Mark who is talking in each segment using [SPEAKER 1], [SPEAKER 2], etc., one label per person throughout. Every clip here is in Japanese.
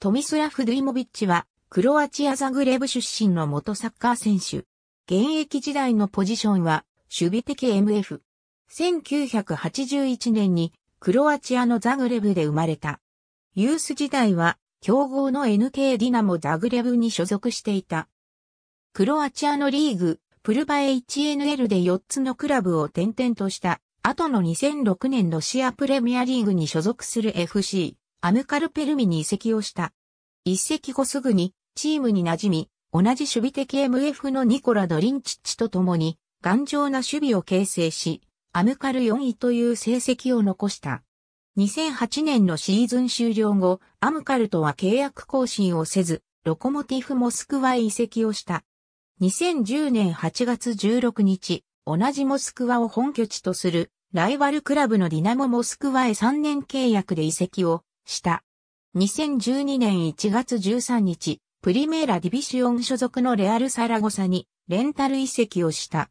[SPEAKER 1] ト
[SPEAKER 2] ミスラフ・ドゥイモビッチは、クロアチア・ザグレブ出身の元サッカー選手。現役時代のポジションは、守備的 MF。1981年に、クロアチアのザグレブで生まれた。ユース時代は、強豪の NK ディナモ・ザグレブに所属していた。クロアチアのリーグ、プルバ HNL で4つのクラブを転々とした、後の2006年ロシアプレミアリーグに所属する FC、アムカルペルミに移籍をした。移籍後すぐにチームに馴染み、同じ守備的 MF のニコラ・ドリンチッチと共に頑丈な守備を形成し、アムカル4位という成績を残した。2008年のシーズン終了後、アムカルとは契約更新をせず、ロコモティフモスクワへ移籍をした。2010年8月16日、同じモスクワを本拠地とするライバルクラブのディナモモスクワへ3年契約で移籍をした。2012年1月13日、プリメーラディビシオン所属のレアル・サラゴサにレンタル移籍をした。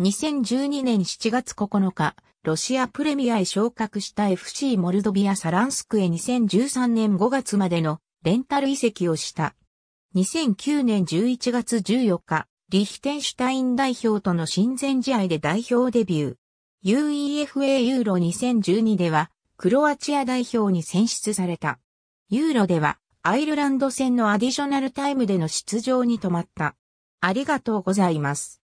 [SPEAKER 2] 2012年7月9日、ロシアプレミアへ昇格した FC モルドビア・サランスクへ2013年5月までのレンタル移籍をした。2009年11月14日、リヒテンシュタイン代表との親善試合で代表デビュー。UEFA ユーロ2012ではクロアチア代表に選出された。ユーロではアイルランド戦のアディショナルタイムでの出場に止まった。ありがとうございま
[SPEAKER 1] す。